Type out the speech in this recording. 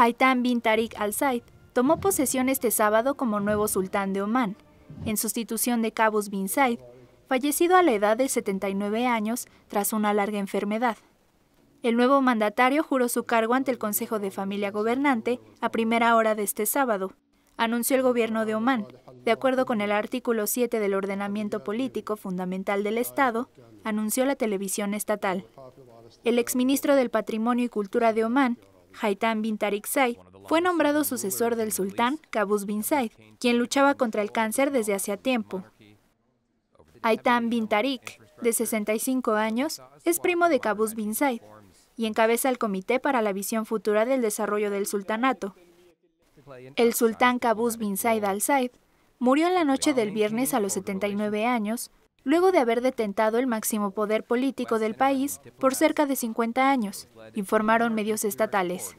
Haitham bin Tariq al-Said tomó posesión este sábado como nuevo sultán de Omán, en sustitución de Qaboos bin Said, fallecido a la edad de 79 años tras una larga enfermedad. El nuevo mandatario juró su cargo ante el Consejo de Familia Gobernante a primera hora de este sábado, anunció el gobierno de Omán, de acuerdo con el artículo 7 del ordenamiento político fundamental del Estado, anunció la televisión estatal. El exministro del Patrimonio y Cultura de Omán, Haitán bin Tariq Said, fue nombrado sucesor del sultán Qaboos bin Said, quien luchaba contra el cáncer desde hacía tiempo. Haitán bin Tariq, de 65 años, es primo de Qaboos bin Said y encabeza el Comité para la Visión Futura del Desarrollo del Sultanato. El sultán Qaboos bin Said al-Said murió en la noche del viernes a los 79 años luego de haber detentado el máximo poder político del país por cerca de 50 años, informaron medios estatales.